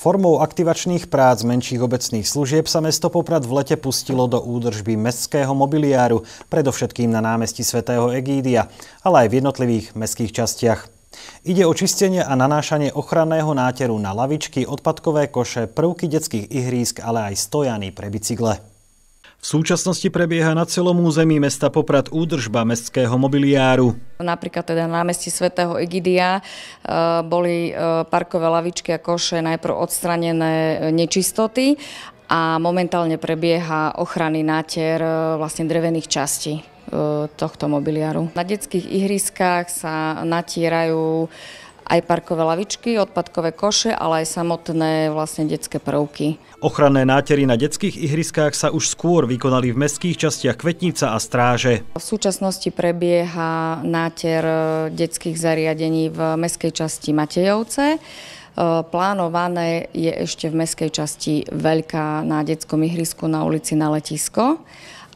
Formou aktivačných prác menších obecných služieb sa mesto Poprad v lete pustilo do údržby mestského mobiliáru, predovšetkým na námestí svätého Egídia, ale aj v jednotlivých mestských častiach. Ide o čistenie a nanášanie ochranného náteru na lavičky, odpadkové koše, prvky detských ihrísk, ale aj stojany pre bicykle. V súčasnosti prebieha na celom území mesta Poprad údržba mestského mobiliáru. Napríklad teda na námestí svätého Egidia e, boli e, parkové lavičky a koše najprv odstranené e, nečistoty a momentálne prebieha ochrany náter vlastne drevených častí tohto mobiliáru. Na detských ihriskách sa natierajú aj parkové lavičky, odpadkové koše, ale aj samotné vlastne detské prvky. Ochranné nátery na detských ihriskách sa už skôr vykonali v mestských častiach Kvetnica a Stráže. V súčasnosti prebieha náter e, detských zariadení v mestskej časti Matejovce. E, plánované je ešte v mestskej časti veľká na detskom ihrisku na ulici na letisko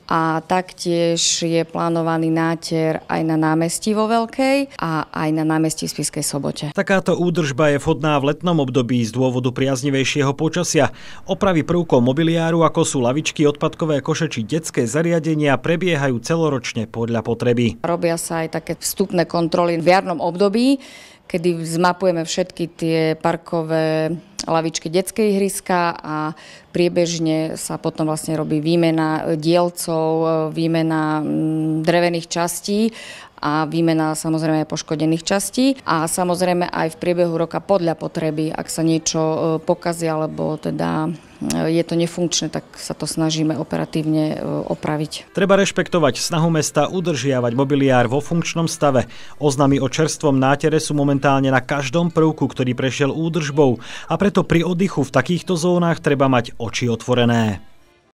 a taktiež je plánovaný náter aj na námestí vo Veľkej a aj na námestí v Spiskej sobote. Takáto údržba je vhodná v letnom období z dôvodu priaznivejšieho počasia. Opravy prvkov mobiliáru, ako sú lavičky, odpadkové koše či detské zariadenia, prebiehajú celoročne podľa potreby. Robia sa aj také vstupné kontroly v jarnom období, kedy zmapujeme všetky tie parkové lavičky detské ihriska a priebežne sa potom vlastne robí výmena dielcov, výmena mm, drevených častí a výmena samozrejme aj poškodených častí a samozrejme aj v priebehu roka podľa potreby, ak sa niečo e, pokazí alebo teda e, je to nefunkčné, tak sa to snažíme operatívne e, opraviť. Treba rešpektovať snahu mesta udržiavať mobiliár vo funkčnom stave. Oznamy o čerstvom nátere sú momentálne na každom prvku, ktorý prešiel údržbou a preto pri oddychu v takýchto zónach treba mať oči otvorené.